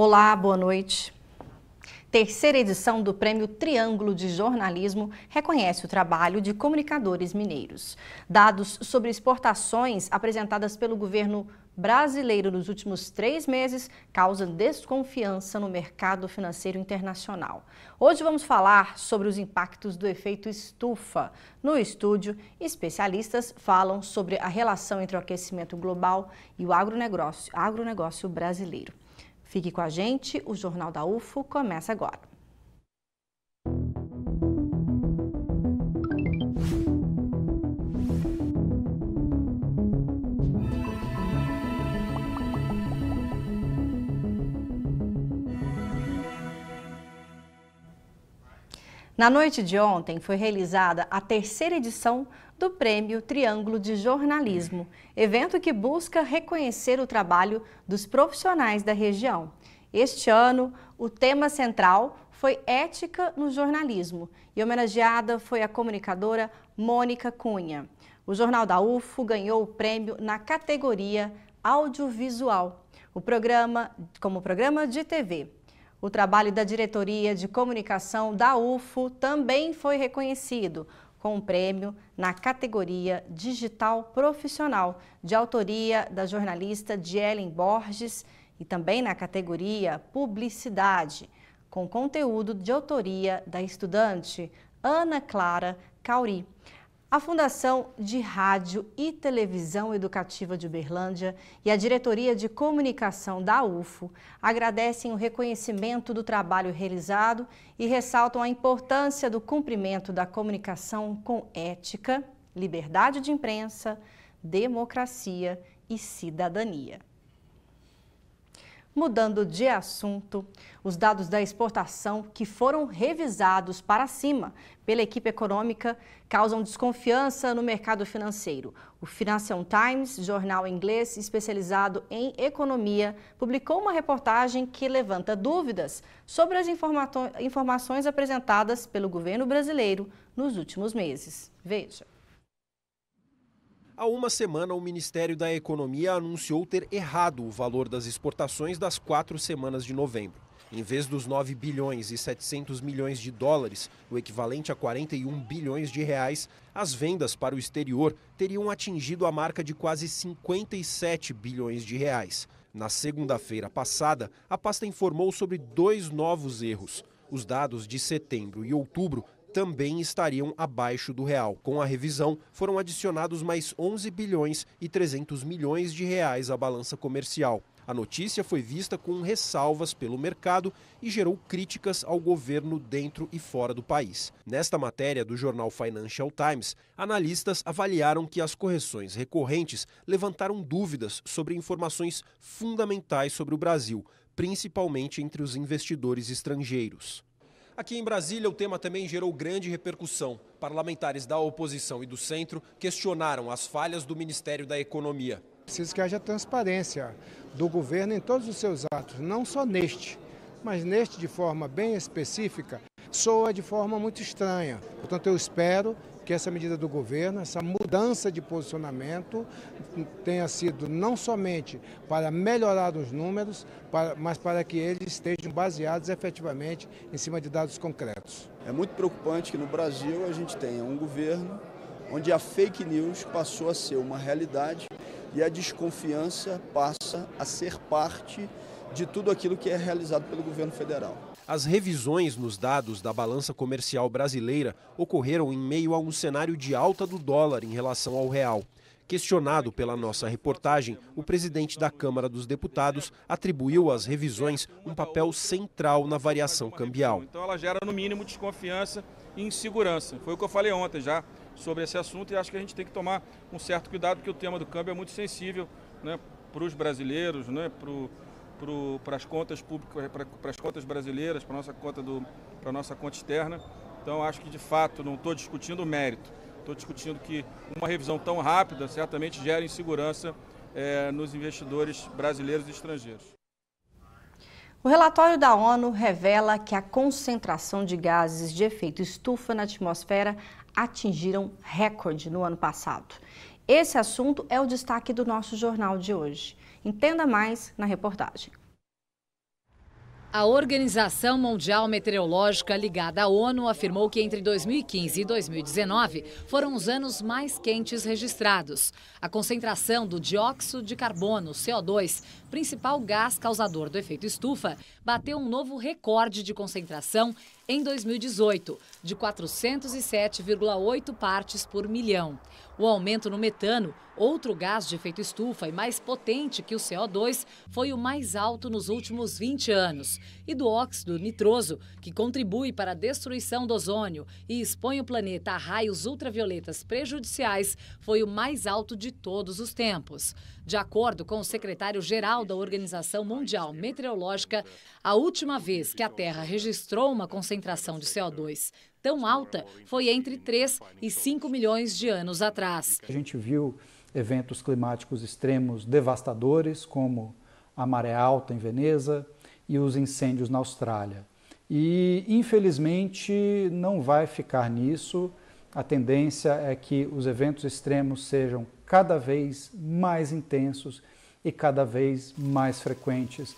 Olá, boa noite. Terceira edição do Prêmio Triângulo de Jornalismo reconhece o trabalho de comunicadores mineiros. Dados sobre exportações apresentadas pelo governo brasileiro nos últimos três meses causam desconfiança no mercado financeiro internacional. Hoje vamos falar sobre os impactos do efeito estufa. No estúdio, especialistas falam sobre a relação entre o aquecimento global e o agronegócio, agronegócio brasileiro. Fique com a gente, o Jornal da UFO começa agora. Na noite de ontem foi realizada a terceira edição do Prêmio Triângulo de Jornalismo, evento que busca reconhecer o trabalho dos profissionais da região. Este ano, o tema central foi ética no jornalismo e homenageada foi a comunicadora Mônica Cunha. O Jornal da UFO ganhou o prêmio na categoria Audiovisual, o programa como programa de TV. O trabalho da diretoria de comunicação da UFO também foi reconhecido com um prêmio na categoria Digital Profissional, de autoria da jornalista Dielen Borges, e também na categoria Publicidade, com conteúdo de autoria da estudante Ana Clara Cauri. A Fundação de Rádio e Televisão Educativa de Uberlândia e a Diretoria de Comunicação da UFO agradecem o reconhecimento do trabalho realizado e ressaltam a importância do cumprimento da comunicação com ética, liberdade de imprensa, democracia e cidadania. Mudando de assunto, os dados da exportação que foram revisados para cima pela equipe econômica causam desconfiança no mercado financeiro. O Financial Times, jornal inglês especializado em economia, publicou uma reportagem que levanta dúvidas sobre as informações apresentadas pelo governo brasileiro nos últimos meses. Veja. Há uma semana, o Ministério da Economia anunciou ter errado o valor das exportações das quatro semanas de novembro. Em vez dos 9 bilhões e 700 milhões de dólares, o equivalente a 41 bilhões de reais, as vendas para o exterior teriam atingido a marca de quase 57 bilhões de reais. Na segunda-feira passada, a pasta informou sobre dois novos erros. Os dados de setembro e outubro também estariam abaixo do real. Com a revisão, foram adicionados mais 11 bilhões e 300 milhões de reais à balança comercial. A notícia foi vista com ressalvas pelo mercado e gerou críticas ao governo dentro e fora do país. Nesta matéria do jornal Financial Times, analistas avaliaram que as correções recorrentes levantaram dúvidas sobre informações fundamentais sobre o Brasil, principalmente entre os investidores estrangeiros. Aqui em Brasília, o tema também gerou grande repercussão. Parlamentares da oposição e do centro questionaram as falhas do Ministério da Economia. Preciso que haja transparência do governo em todos os seus atos, não só neste, mas neste de forma bem específica, soa de forma muito estranha. Portanto, eu espero que essa medida do governo, essa mudança de posicionamento, tenha sido não somente para melhorar os números, mas para que eles estejam baseados efetivamente em cima de dados concretos. É muito preocupante que no Brasil a gente tenha um governo onde a fake news passou a ser uma realidade e a desconfiança passa a ser parte de tudo aquilo que é realizado pelo governo federal. As revisões nos dados da balança comercial brasileira ocorreram em meio a um cenário de alta do dólar em relação ao real. Questionado pela nossa reportagem, o presidente da Câmara dos Deputados atribuiu às revisões um papel central na variação cambial. Então ela gera no mínimo desconfiança e insegurança. Foi o que eu falei ontem já sobre esse assunto e acho que a gente tem que tomar um certo cuidado porque o tema do câmbio é muito sensível né, para os brasileiros, né, para o para as contas públicas, para as contas brasileiras, para a nossa conta do, para nossa conta externa. Então acho que de fato não estou discutindo o mérito, estou discutindo que uma revisão tão rápida certamente gera insegurança é, nos investidores brasileiros e estrangeiros. O relatório da ONU revela que a concentração de gases de efeito estufa na atmosfera atingiram recorde no ano passado. Esse assunto é o destaque do nosso jornal de hoje. Entenda mais na reportagem. A Organização Mundial Meteorológica ligada à ONU afirmou que entre 2015 e 2019 foram os anos mais quentes registrados. A concentração do dióxido de carbono, CO2, principal gás causador do efeito estufa, bateu um novo recorde de concentração em 2018, de 407,8 partes por milhão. O aumento no metano, outro gás de efeito estufa e mais potente que o CO2, foi o mais alto nos últimos 20 anos e do óxido nitroso, que contribui para a destruição do ozônio e expõe o planeta a raios ultravioletas prejudiciais, foi o mais alto de todos os tempos. De acordo com o secretário-geral da Organização Mundial Meteorológica, a última vez que a Terra registrou uma concentração de CO2 tão alta foi entre 3 e 5 milhões de anos atrás. A gente viu eventos climáticos extremos devastadores, como a maré alta em Veneza, e os incêndios na Austrália. E, infelizmente, não vai ficar nisso. A tendência é que os eventos extremos sejam cada vez mais intensos e cada vez mais frequentes.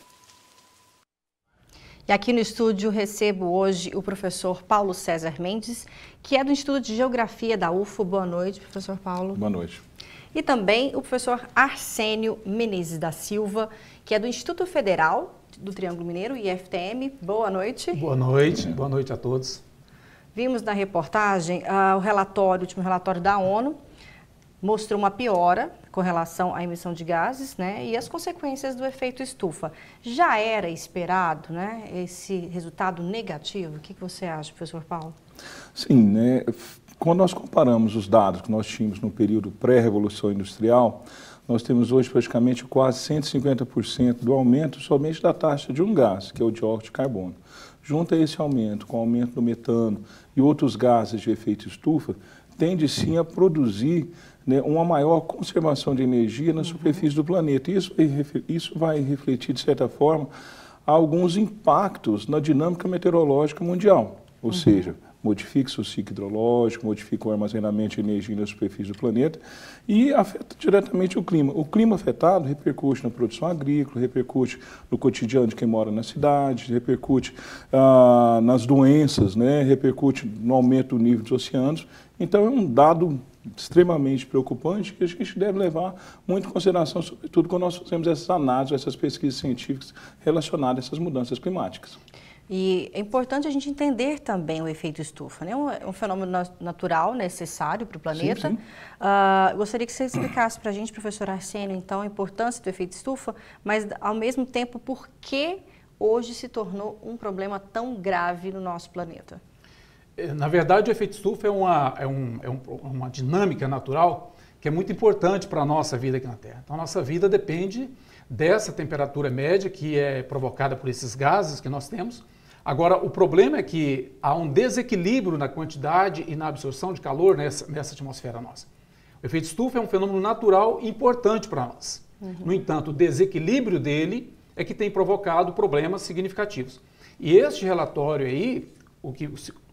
E aqui no estúdio recebo hoje o professor Paulo César Mendes, que é do Instituto de Geografia da UFO. Boa noite, professor Paulo. Boa noite. E também o professor Arsênio Menezes da Silva, que é do Instituto Federal do Triângulo Mineiro, IFTM. Boa noite. Boa noite, boa noite a todos. Vimos na reportagem ah, o relatório, o último relatório da ONU, mostrou uma piora com relação à emissão de gases né, e as consequências do efeito estufa. Já era esperado né, esse resultado negativo? O que, que você acha, professor Paulo? Sim, né? quando nós comparamos os dados que nós tínhamos no período pré-revolução industrial, nós temos hoje praticamente quase 150% do aumento somente da taxa de um gás, que é o dióxido de carbono. Junta esse aumento com o aumento do metano e outros gases de efeito estufa, tende sim a produzir né, uma maior conservação de energia na uhum. superfície do planeta. Isso, isso vai refletir, de certa forma, alguns impactos na dinâmica meteorológica mundial. Ou uhum. seja, modifica o ciclo hidrológico, modifica o armazenamento de energia na superfície do planeta e afeta diretamente o clima. O clima afetado repercute na produção agrícola, repercute no cotidiano de quem mora na cidade, repercute ah, nas doenças, né, repercute no aumento do nível dos oceanos. Então é um dado extremamente preocupante que a gente deve levar muito em consideração, sobretudo quando nós fazemos essas análises, essas pesquisas científicas relacionadas a essas mudanças climáticas. E é importante a gente entender também o efeito estufa, né? É um, é um fenômeno natural, necessário para o planeta. Sim, sim. Uh, ah, gostaria que você explicasse para a gente, professor Arsênio, então, a importância do efeito estufa, mas ao mesmo tempo, por que hoje se tornou um problema tão grave no nosso planeta? É, na verdade, o efeito estufa é uma, é um, é um, uma dinâmica natural que é muito importante para a nossa vida aqui na Terra. Então, a nossa vida depende dessa temperatura média que é provocada por esses gases que nós temos Agora, o problema é que há um desequilíbrio na quantidade e na absorção de calor nessa, nessa atmosfera nossa. O efeito estufa é um fenômeno natural importante para nós. Uhum. No entanto, o desequilíbrio dele é que tem provocado problemas significativos. E este relatório aí, o que,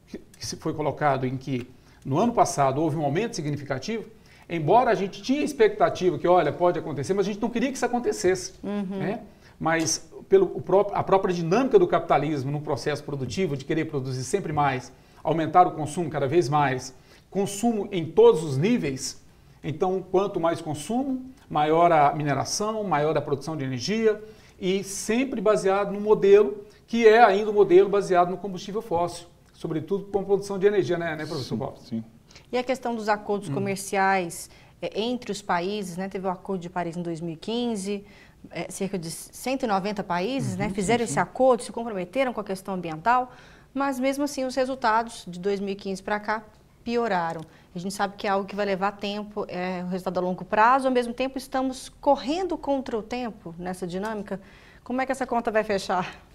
que foi colocado em que no ano passado houve um aumento significativo, embora a gente tinha expectativa que, olha, pode acontecer, mas a gente não queria que isso acontecesse. Uhum. Né? mas pelo, a própria dinâmica do capitalismo no processo produtivo, de querer produzir sempre mais, aumentar o consumo cada vez mais, consumo em todos os níveis. Então, quanto mais consumo, maior a mineração, maior a produção de energia e sempre baseado no modelo que é ainda o um modelo baseado no combustível fóssil, sobretudo com produção de energia, né, né professor sim, Bob? Sim. E a questão dos acordos hum. comerciais é, entre os países, né? Teve o Acordo de Paris em 2015, é, cerca de 190 países, né, uhum, né, fizeram sim, sim. esse acordo, se comprometeram com a questão ambiental, mas mesmo assim os resultados de 2015 para cá pioraram. A gente sabe que é algo que vai levar tempo, é um resultado a longo prazo, ao mesmo tempo estamos correndo contra o tempo nessa dinâmica. Como é que essa conta vai fechar?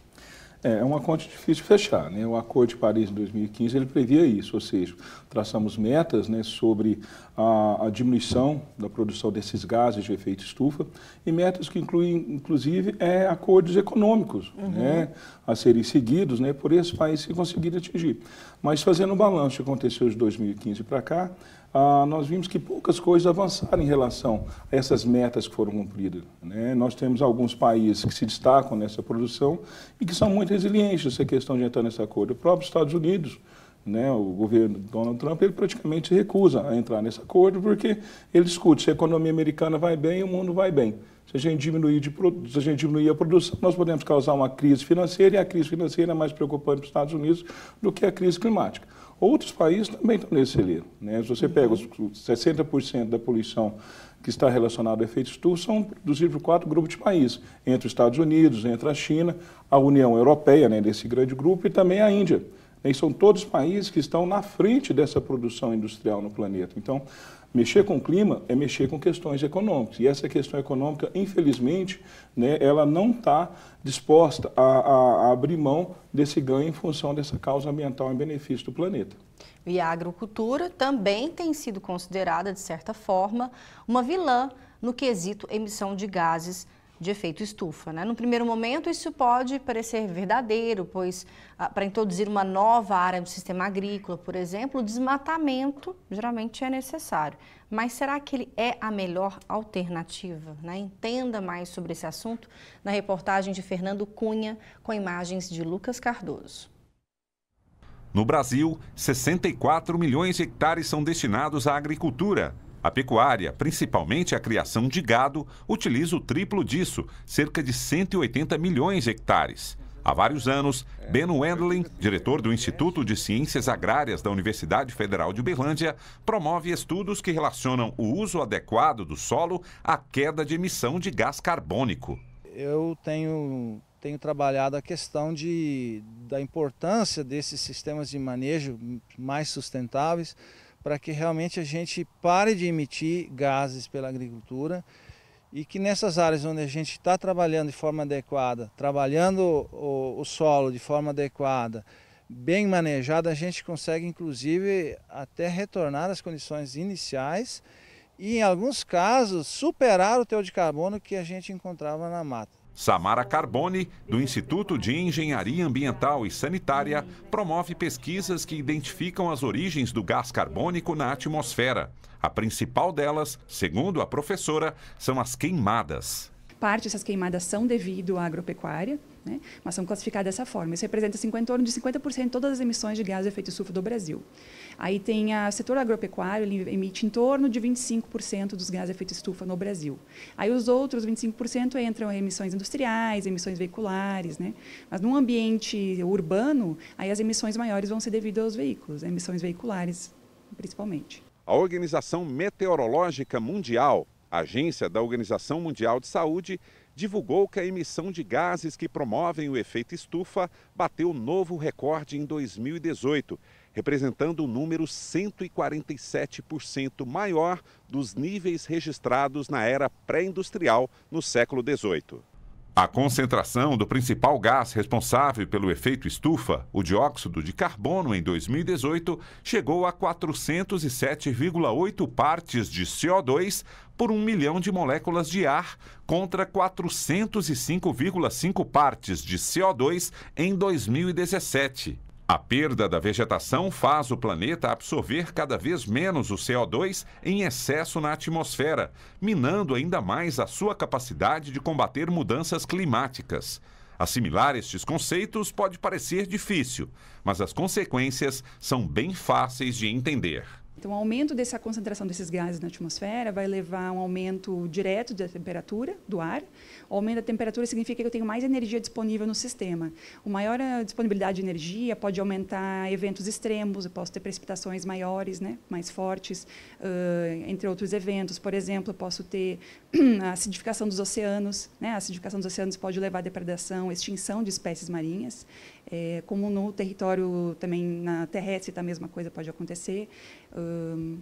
É, é, uma conta difícil de fechar. Né? O Acordo de Paris de 2015 ele previa isso, ou seja, traçamos metas né, sobre a, a, diminuição da produção desses gases de efeito estufa e metas que incluem, inclusive, é, acordos econômicos uhum. né, a serem seguidos né, por esses países que conseguir atingir. Mas fazendo um balanço que aconteceu de 2015 para cá, ah, nós vimos que poucas coisas avançaram em relação a essas metas que foram cumpridas. Né? Nós temos alguns países que se destacam nessa produção e que são muito resilientes nessa questão de entrar nesse acordo. O próprio Estados Unidos, né, o governo Donald Trump, ele praticamente recusa a entrar nesse acordo porque ele discute se a economia americana vai bem, o mundo vai bem. Se a gente diminuir, de, se a, gente diminuir a produção, nós podemos causar uma crise financeira e a crise financeira é mais preocupante para os Estados Unidos do que a crise climática. Outros países também estão nesse celeiro. Né? Se você pega os 60% da poluição que está relacionada a efeitos estufa, são produzidos por quatro grupos de países, entre os Estados Unidos, entre a China, a União Europeia, né, desse grande grupo, e também a Índia. Né, e são todos países que estão na frente dessa produção industrial no planeta. Então, Mexer com o clima é mexer com questões econômicas. E essa questão econômica, infelizmente, né, ela não está disposta a, a, a, abrir mão desse ganho em função dessa causa ambiental em benefício do planeta. E a agricultura também tem sido considerada, de certa forma, uma vilã no quesito emissão de gases de efeito estufa. Né? No primeiro momento, isso pode parecer verdadeiro, pois ah, para introduzir uma nova área do sistema agrícola, por exemplo, o desmatamento geralmente é necessário. Mas será que ele é a melhor alternativa? Né? Entenda mais sobre esse assunto na reportagem de Fernando Cunha, com imagens de Lucas Cardoso. No Brasil, 64 milhões de hectares são destinados à agricultura. A pecuária, principalmente a criação de gado, utiliza o triplo disso, cerca de 180 milhões de hectares. Há vários anos, Ben Wendling, diretor do Instituto de Ciências Agrárias da Universidade Federal de Uberlândia, promove estudos que relacionam o uso adequado do solo à queda de emissão de gás carbônico. Eu tenho, tenho trabalhado a questão de, da importância desses sistemas de manejo mais sustentáveis para que realmente a gente pare de emitir gases pela agricultura e que nessas áreas onde a gente está trabalhando de forma adequada, trabalhando o, o, solo de forma adequada, bem manejada, a gente consegue inclusive até retornar às condições iniciais e em alguns casos superar o teor de carbono que a gente encontrava na mata. Samara Carboni, do Instituto de Engenharia Ambiental e Sanitária, promove pesquisas que identificam as origens do gás carbônico na atmosfera. A principal delas, segundo a professora, são as queimadas. Parte dessas queimadas são devido à agropecuária, né? Mas são classificadas dessa forma. Isso representa assim, em torno de 50% de todas as emissões de gases de efeito estufa do Brasil. Aí tem a, o setor agropecuário, ele emite em torno de 25% dos gases de efeito estufa no Brasil. Aí os outros 25% entram em emissões industriais, emissões veiculares. Né? Mas num ambiente urbano, aí as emissões maiores vão ser devido aos veículos, emissões veiculares principalmente. A Organização Meteorológica Mundial, agência da Organização Mundial de Saúde, divulgou que a emissão de gases que promovem o efeito estufa bateu novo recorde em 2018, representando um número 147% maior dos níveis registrados na era pré-industrial no século XVIII. A concentração do principal gás responsável pelo efeito estufa, o dióxido de carbono, em 2018 chegou a 407,8 partes de CO2 por 1 milhão de moléculas de ar, contra 405,5 partes de CO2 em 2017. A perda da vegetação faz o planeta absorver cada vez menos o CO2 em excesso na atmosfera, minando ainda mais a sua capacidade de combater mudanças climáticas. Assimilar estes conceitos pode parecer difícil, mas as consequências são bem fáceis de entender. Então, o aumento dessa concentração desses gases na atmosfera vai levar a um aumento direto da temperatura do ar. O aumento da temperatura significa que eu tenho mais energia disponível no sistema. O maior eh, disponibilidade de energia pode aumentar eventos extremos, eu posso ter precipitações maiores, né, mais fortes, uh, entre outros eventos. Por exemplo, eu posso ter a acidificação dos oceanos. Né? A acidificação dos oceanos pode levar à depredação, extinção de espécies marinhas. É, como no território também na terrestre, tá a mesma coisa pode acontecer, hum,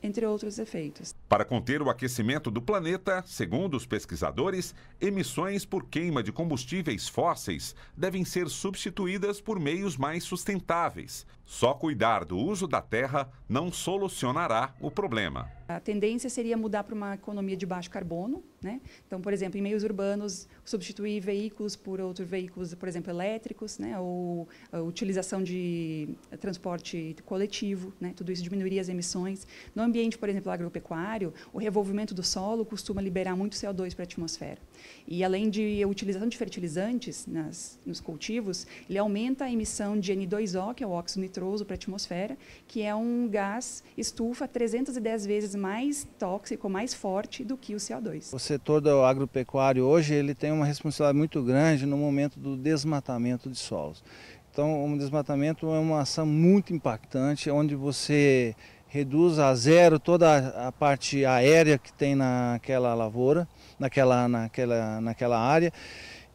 entre outros efeitos para conter o aquecimento do planeta, segundo os pesquisadores, emissões por queima de combustíveis fósseis devem ser substituídas por meios mais sustentáveis. Só cuidar do uso da terra não solucionará o problema. A tendência seria mudar para uma economia de baixo carbono. Né? Então, por exemplo, em meios urbanos, substituir veículos por outros veículos, por exemplo, elétricos, né? ou eh, utilização de transporte coletivo. Né? Tudo isso diminuiria as emissões. No ambiente, por exemplo, agropecuário, contrário, o revolvimento do solo costuma liberar muito CO2 para a atmosfera. E além de a utilização de fertilizantes nas, nos cultivos, ele aumenta a emissão de N2O, que é o óxido nitroso, para a atmosfera, que é um gás estufa 310 vezes mais tóxico, mais forte do que o CO2. O setor do agropecuário hoje ele tem uma responsabilidade muito grande no momento do desmatamento de solos. Então, o desmatamento é uma ação muito impactante, onde você reduz a zero toda a parte aérea que tem naquela lavoura, naquela, naquela, naquela área.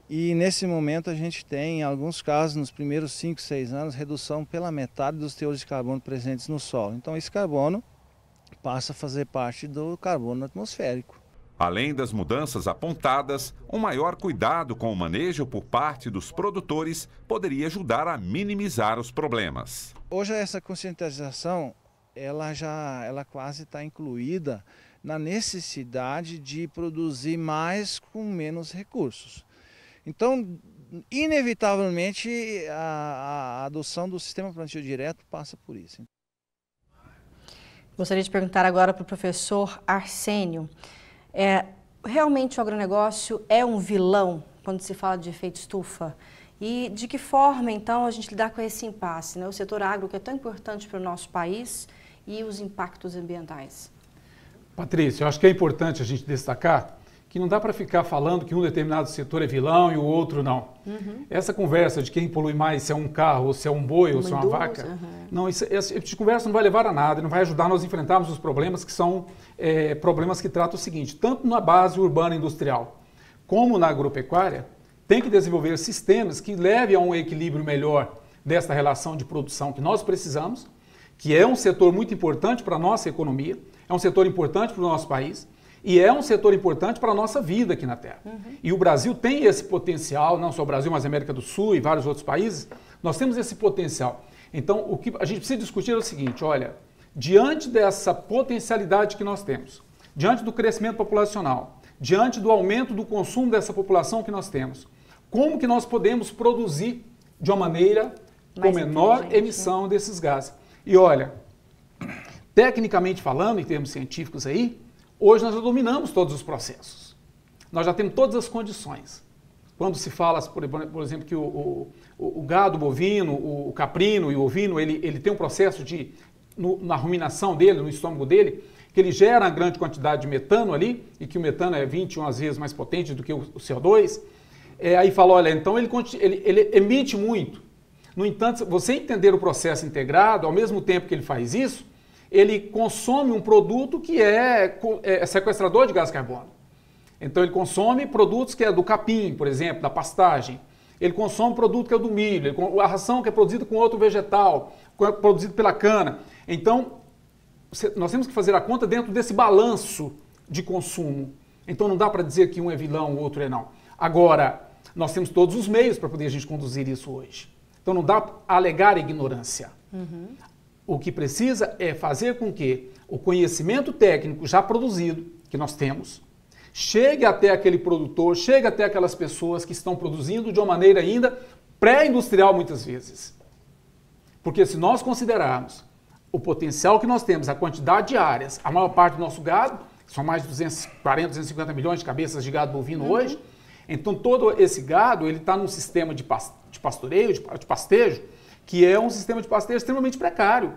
E nesse momento a gente tem, em alguns casos, nos primeiros 5, 6 anos, redução pela metade dos teores de carbono presentes no solo. Então esse carbono passa a fazer parte do carbono atmosférico. Além das mudanças apontadas, um maior cuidado com o manejo por parte dos produtores poderia ajudar a minimizar os problemas. Hoje essa conscientização ela já ela quase está incluída na necessidade de produzir mais com menos recursos. Então, inevitavelmente, a, a adoção do sistema plantio direto passa por isso. Gostaria de perguntar agora para o professor Arsênio. É, realmente o agronegócio é um vilão quando se fala de efeito estufa? E de que forma, então, a gente lidar com esse impasse? Né? O setor agro, que é tão importante para o nosso país, e os impactos ambientais? Patrícia, eu acho que é importante a gente destacar que não dá para ficar falando que um determinado setor é vilão e o outro não. Uhum. Essa conversa de quem polui mais, se é um carro, ou se é um boi, ou se é uma vaca, uhum. não, isso, essa tipo conversa não vai levar a nada, não vai ajudar nós a enfrentarmos os problemas que são é, problemas que tratam o seguinte, tanto na base urbana industrial como na agropecuária, tem que desenvolver sistemas que levem a um equilíbrio melhor desta relação de produção que nós precisamos, que é um setor muito importante para a nossa economia, é um setor importante para o nosso país e é um setor importante para a nossa vida aqui na Terra. Uhum. E o Brasil tem esse potencial, não só o Brasil, mas a América do Sul e vários outros países, nós temos esse potencial. Então, o que a gente precisa discutir é o seguinte, olha, diante dessa potencialidade que nós temos, diante do crescimento populacional, diante do aumento do consumo dessa população que nós temos, como que nós podemos produzir de uma maneira Mais com menor né? emissão desses gases. E olha, tecnicamente falando, em termos científicos aí, hoje nós já dominamos todos os processos. Nós já temos todas as condições. Quando se fala, por exemplo, que o, o, o gado bovino, o caprino e o ovino, ele, ele tem um processo de, no, na ruminação dele, no estômago dele, que ele gera uma grande quantidade de metano ali, e que o metano é 21 vezes mais potente do que o CO2, é, aí fala, olha, então ele, ele, ele emite muito. No entanto, você entender o processo integrado, ao mesmo tempo que ele faz isso, ele consome um produto que é, é, é sequestrador de gás carbono. Então ele consome produtos que é do capim, por exemplo, da pastagem. Ele consome produto que é do milho, a ração que é produzida com outro vegetal, é produzido pela cana. Então, nós temos que fazer a conta dentro desse balanço de consumo. Então não dá para dizer que um é vilão, o outro é não. Agora, nós temos todos os meios para poder a gente conduzir isso hoje. Então não dá alegar ignorância. Uhum. O que precisa é fazer com que o conhecimento técnico já produzido, que nós temos, chegue até aquele produtor, chegue até aquelas pessoas que estão produzindo de uma maneira ainda pré-industrial muitas vezes. Porque se nós considerarmos o potencial que nós temos, a quantidade de áreas, a maior parte do nosso gado, são mais de 240, 250 milhões de cabeças de gado bovino uhum. hoje, então todo esse gado ele está num sistema de, de pastoreio, de, pastejo, que é um sistema de pastejo extremamente precário.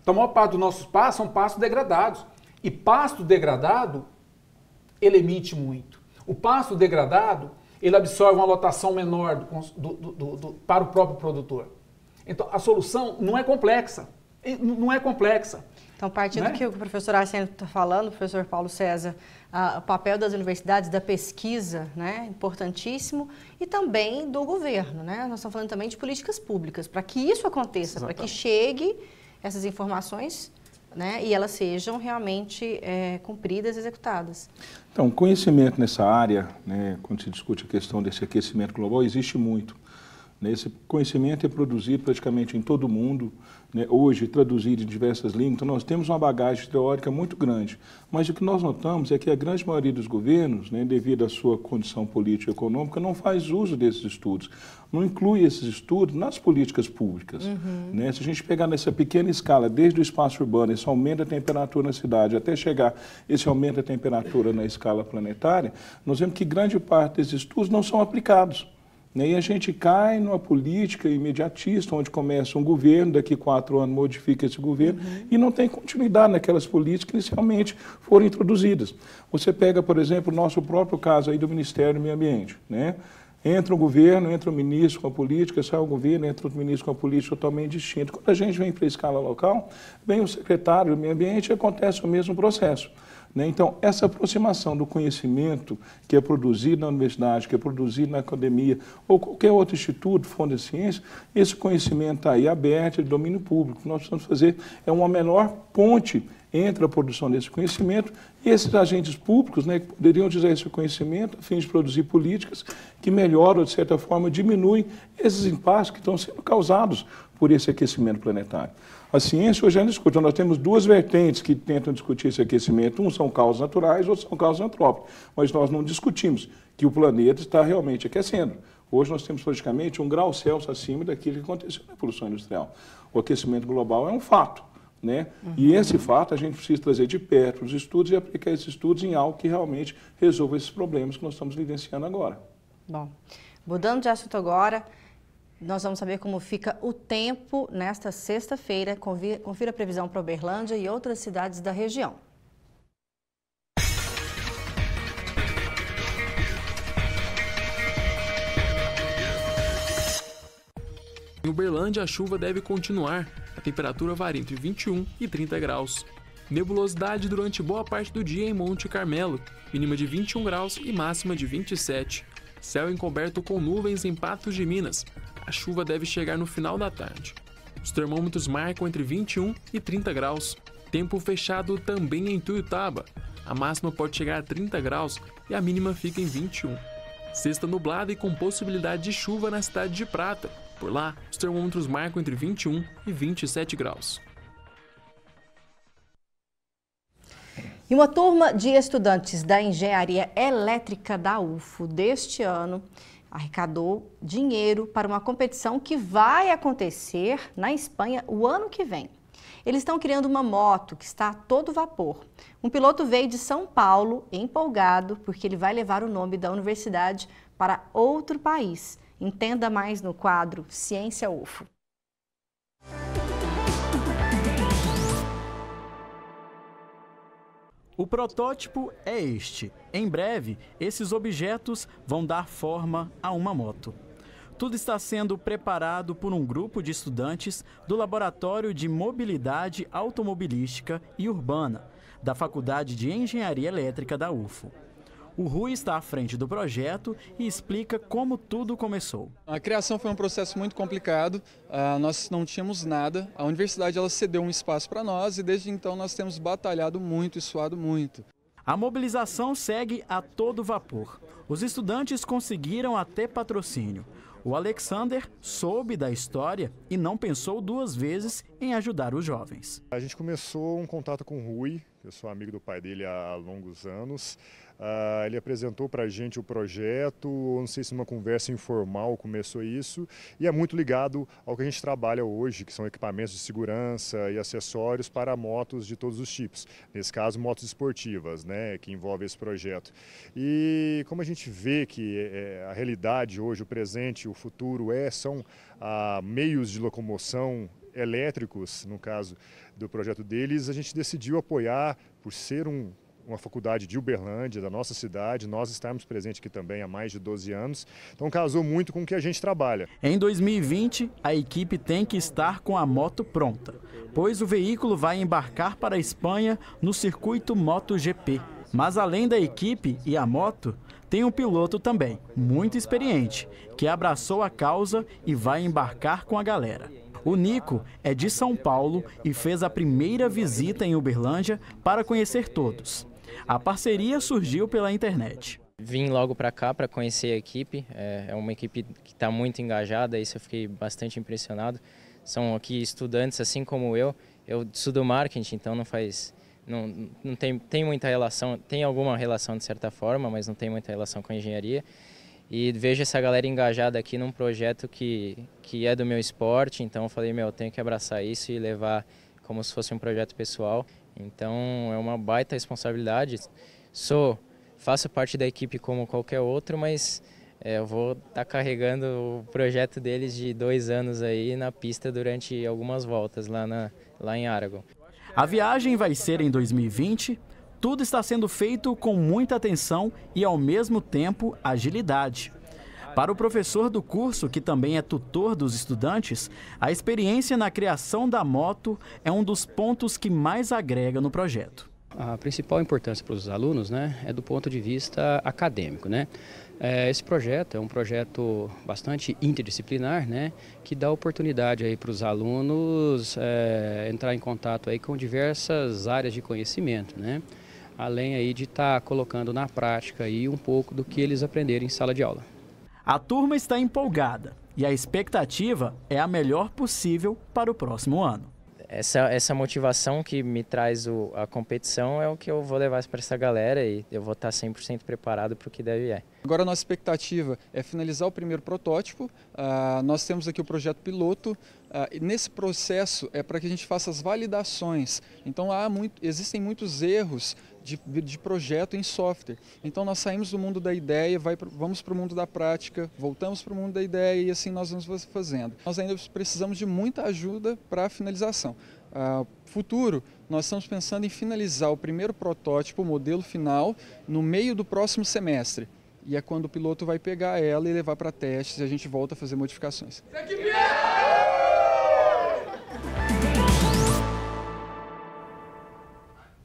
Então a maior parte dos nossos pastos são pastos degradados. E pasto degradado, ele emite muito. O pasto degradado, ele absorve uma lotação menor do, do, do, para o próprio produtor. Então a solução não é complexa. Não é complexa. Então, partindo né? do que o professor Arsene está falando, professor Paulo César, o papel das universidades, da pesquisa, né, importantíssimo, e também do governo, né? Nós estamos falando também de políticas públicas, para que isso aconteça, para que chegue essas informações né, e elas sejam realmente é, cumpridas, executadas. Então, conhecimento nessa área, né, quando se discute a questão desse aquecimento global, existe muito. Né? Esse conhecimento é produzido praticamente em todo o mundo, né, hoje traduzir em diversas línguas, então nós temos uma bagagem teórica muito grande. Mas o que nós notamos é que a grande maioria dos governos, né, devido à sua condição política e econômica, não faz uso desses estudos, não inclui esses estudos nas políticas públicas. Uhum. Né? Se a gente pegar nessa pequena escala, desde o espaço urbano, esse aumento da temperatura na cidade, até chegar esse aumento da temperatura na escala planetária, nós vemos que grande parte desses estudos não são aplicados. Né? E a gente cai numa política imediatista, onde começa um governo, daqui quatro anos modifica esse governo, uhum. e não tem continuidade naquelas políticas que inicialmente foram introduzidas. Você pega, por exemplo, o nosso próprio caso aí do Ministério do Meio Ambiente. Né? Entra o governo, entra o ministro com a política, sai o governo, entra o ministro com a política totalmente distinta. Quando a gente vem para a escala local, vem o secretário do Meio Ambiente e acontece o mesmo processo. Né? Então, essa aproximação do conhecimento que é produzido na universidade, que é produzido na academia ou qualquer outro instituto, fundo de ciência, esse conhecimento está aí aberto, de domínio público. O que nós precisamos fazer é uma menor ponte entre a produção desse conhecimento e esses agentes públicos né, que poderiam utilizar esse conhecimento a fim de produzir políticas que melhoram, de certa forma, diminuem esses impasses que estão sendo causados por esse aquecimento planetário. A ciência hoje ainda discute. Nós temos duas vertentes que tentam discutir esse aquecimento. Um são causas naturais, outro são causas antrópicas. Mas nós não discutimos que o planeta está realmente aquecendo. Hoje nós temos praticamente um grau Celsius acima daquilo que aconteceu na evolução Industrial. O aquecimento global é um fato. Né? Uhum. E esse fato a gente precisa trazer de perto os estudos e aplicar esses estudos em algo que realmente resolva esses problemas que nós estamos vivenciando agora. Bom, mudando de assunto agora, nós vamos saber como fica o tempo nesta sexta-feira. Confira a previsão para Uberlândia e outras cidades da região. Em Uberlândia, a chuva deve continuar. A temperatura varia entre 21 e 30 graus. Nebulosidade durante boa parte do dia em Monte Carmelo, mínima de 21 graus e máxima de 27. Céu encoberto com nuvens em Patos de Minas, a chuva deve chegar no final da tarde. Os termômetros marcam entre 21 e 30 graus. Tempo fechado também em Tuiutaba. A máxima pode chegar a 30 graus e a mínima fica em 21. Sexta nublada e com possibilidade de chuva na cidade de Prata. Por lá, os termômetros marcam entre 21 e 27 graus. E uma turma de estudantes da Engenharia Elétrica da UFO deste ano arrecadou dinheiro para uma competição que vai acontecer na Espanha o ano que vem. Eles estão criando uma moto que está a todo vapor. Um piloto veio de São Paulo empolgado porque ele vai levar o nome da universidade para outro país. Entenda mais no quadro Ciência UFO. O protótipo é este. Em breve, esses objetos vão dar forma a uma moto. Tudo está sendo preparado por um grupo de estudantes do Laboratório de Mobilidade Automobilística e Urbana, da Faculdade de Engenharia Elétrica da UFO. O Rui está à frente do projeto e explica como tudo começou. A criação foi um processo muito complicado, ah, nós não tínhamos nada, a universidade ela cedeu um espaço para nós e desde então nós temos batalhado muito e suado muito. A mobilização segue a todo vapor. Os estudantes conseguiram até patrocínio. O Alexander soube da história e não pensou duas vezes em ajudar os jovens. A gente começou um contato com o Rui, eu sou amigo do pai dele há longos anos. Ah, ele apresentou para a gente o projeto, não sei se uma conversa informal começou isso, e é muito ligado ao que a gente trabalha hoje, que são equipamentos de segurança e acessórios para motos de todos os tipos, nesse caso motos esportivas, né, que envolve esse projeto. E como a gente vê que é, a realidade hoje, o presente, o futuro é, são ah, meios de locomoção elétricos, no caso do projeto deles, a gente decidiu apoiar por ser um uma faculdade de Uberlândia, da nossa cidade, nós estamos presentes aqui também há mais de 12 anos, então casou muito com o que a gente trabalha. Em 2020, a equipe tem que estar com a moto pronta, pois o veículo vai embarcar para a Espanha no circuito MotoGP. Mas além da equipe e a moto, tem um piloto também, muito experiente, que abraçou a causa e vai embarcar com a galera. O Nico é de São Paulo e fez a primeira visita em Uberlândia para conhecer todos. A parceria surgiu pela internet. Vim logo para cá para conhecer a equipe. É, é uma equipe que está muito engajada, isso eu fiquei bastante impressionado. São aqui estudantes, assim como eu. Eu estudo marketing, então não faz não, não tem, tem muita relação, tem alguma relação de certa forma, mas não tem muita relação com a engenharia. E vejo essa galera engajada aqui num projeto que, que é do meu esporte, então eu falei, meu, eu tenho que abraçar isso e levar como se fosse um projeto pessoal. Então é uma baita responsabilidade. Sou, faço parte da equipe como qualquer outro, mas é, eu vou estar tá carregando o projeto deles de dois anos aí na pista durante algumas voltas lá, na, lá em Aragon. A viagem vai ser em 2020. Tudo está sendo feito com muita atenção e, ao mesmo tempo, agilidade. Para o professor do curso, que também é tutor dos estudantes, a experiência na criação da moto é um dos pontos que mais agrega no projeto. A principal importância para os alunos né, é do ponto de vista acadêmico. Né? É, esse projeto é um projeto bastante interdisciplinar, né, que dá oportunidade para os alunos é, entrar em contato aí com diversas áreas de conhecimento. Né? Além aí de estar tá colocando na prática aí um pouco do que eles aprenderam em sala de aula. A turma está empolgada e a expectativa é a melhor possível para o próximo ano. Essa, essa motivação que me traz o, a competição é o que eu vou levar para essa galera e eu vou tá estar 100% preparado para o que deve é. Agora a nossa expectativa é finalizar o primeiro protótipo, uh, nós temos aqui o projeto piloto, uh, nesse processo é para que a gente faça as validações, então há muito, existem muitos erros de, de projeto em software. Então nós saímos do mundo da ideia, vai, vamos para o mundo da prática, voltamos para o mundo da ideia e assim nós vamos fazendo. Nós ainda precisamos de muita ajuda para a finalização. Uh, futuro, nós estamos pensando em finalizar o primeiro protótipo, o modelo final, no meio do próximo semestre. E é quando o piloto vai pegar ela e levar para testes e a gente volta a fazer modificações.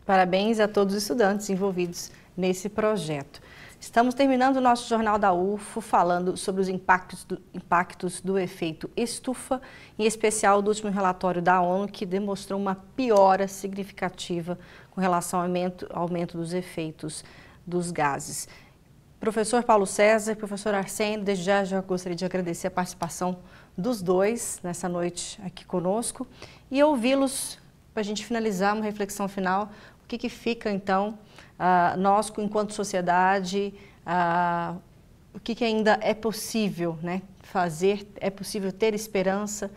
Parabéns a todos os estudantes envolvidos nesse projeto. Estamos terminando o nosso Jornal da UFO falando sobre os impactos do, impactos do efeito estufa, em especial do último relatório da ONU, que demonstrou uma piora significativa com relação ao aumento, aumento dos efeitos dos gases. Professor Paulo César, professor Arsênio, desde já, já gostaria de agradecer a participação dos dois nessa noite aqui conosco e ouvi-los para a gente finalizar uma reflexão final o que, que fica, então, uh, nós, enquanto sociedade, uh, o que, que ainda é possível né, fazer, é possível ter esperança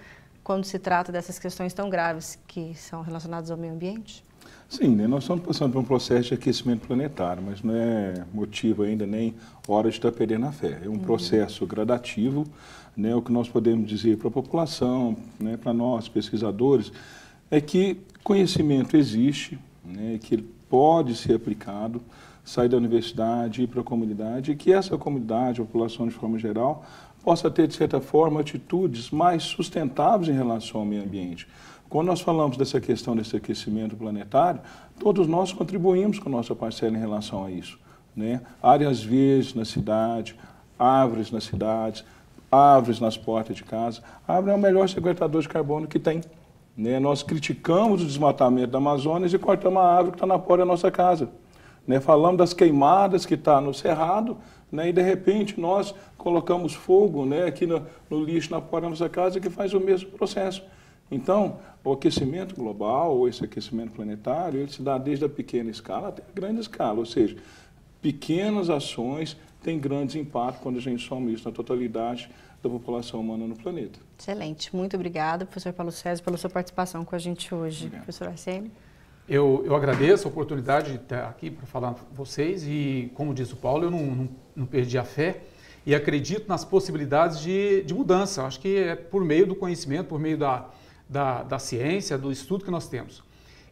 quando se trata dessas questões tão graves que são relacionadas ao meio ambiente? Sim, né? nós estamos passando por um processo de aquecimento planetário, mas não é motivo ainda nem hora de estar perdendo a fé. É um uhum. processo gradativo, né? o que nós podemos dizer para a população, né? para nós, pesquisadores, é que conhecimento existe, né, que ele pode ser aplicado, sair da universidade, ir para a comunidade, e que essa comunidade, a população de forma geral, possa ter, de certa forma, atitudes mais sustentáveis em relação ao meio ambiente. Quando nós falamos dessa questão desse aquecimento planetário, todos nós contribuímos com a nossa parcela em relação a isso. Né? Áreas verdes na cidade, árvores nas cidades, árvores nas portas de casa. A árvore é o melhor sequestrador de carbono que tem. Né? Nós criticamos o desmatamento da Amazônia e cortamos a árvore que está na porta da nossa casa. Né? Falamos das queimadas que está no cerrado né? e, de repente, nós colocamos fogo né? aqui no, no lixo na porta da nossa casa que faz o mesmo processo. Então, o aquecimento global, ou esse aquecimento planetário, ele se dá desde a pequena escala até a grande escala, ou seja, pequenas ações têm grandes impactos quando a gente soma isso na totalidade da população humana no planeta. Excelente. Muito obrigada, professor Paulo César, pela sua participação com a gente hoje. Obrigado. Professor Arsene. Eu, eu agradeço a oportunidade de estar aqui para falar com vocês e, como disse o Paulo, eu não, não, não perdi a fé e acredito nas possibilidades de, de mudança. Acho que é por meio do conhecimento, por meio da, da, da ciência, do estudo que nós temos.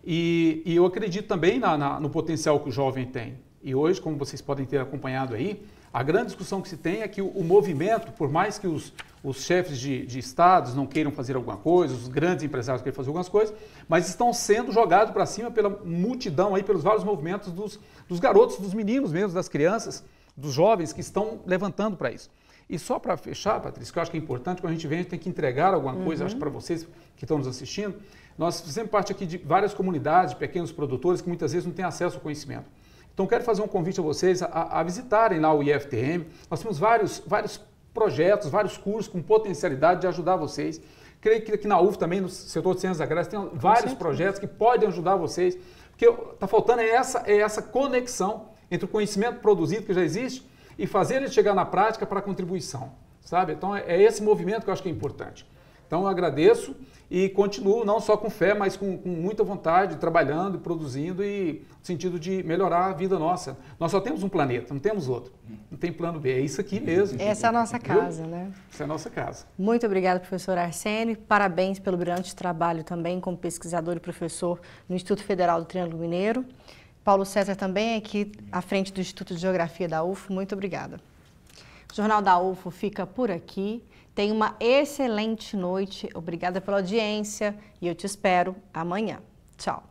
E, e eu acredito também na, na, no potencial que o jovem tem. E hoje, como vocês podem ter acompanhado aí, a grande discussão que se tem é que o, o movimento, por mais que os, os chefes de, de, estados não queiram fazer alguma coisa, os grandes empresários queiram fazer algumas coisas, mas estão sendo jogados para cima pela multidão aí, pelos vários movimentos dos, dos garotos, dos meninos mesmo, das crianças, dos jovens que estão levantando para isso. E só para fechar, Patrícia, que eu acho que é importante, quando a gente vem, a gente tem que entregar alguma uhum. coisa, acho para vocês que estão nos assistindo. Nós fizemos parte aqui de várias comunidades, pequenos produtores que muitas vezes não têm acesso ao conhecimento. Então, quero fazer um convite a vocês a, a visitarem lá o IFTM. Nós temos vários, vários projetos, vários cursos com potencialidade de ajudar vocês. Creio que aqui na UF também, no setor de ciências agrárias, tem vários projetos que podem ajudar vocês. Porque está faltando é essa, é essa conexão entre o conhecimento produzido que já existe e fazer ele chegar na prática para a contribuição. Sabe? Então, é, é esse movimento que eu acho que é importante. Então eu agradeço e continuo não só com fé, mas com, com, muita vontade, trabalhando, produzindo e no sentido de melhorar a vida nossa. Nós só temos um planeta, não temos outro. Não tem plano B, é isso aqui mesmo. Essa é a nossa casa, Viu? né? Essa é a nossa casa. Muito obrigada, professor Arsênio. Parabéns pelo brilhante trabalho também como pesquisador e professor no Instituto Federal do Triângulo Mineiro. Paulo César também é aqui à frente do Instituto de Geografia da UFO. Muito obrigada. O Jornal da UFO fica por aqui. Tenha uma excelente noite. Obrigada pela audiência e eu te espero amanhã. Tchau.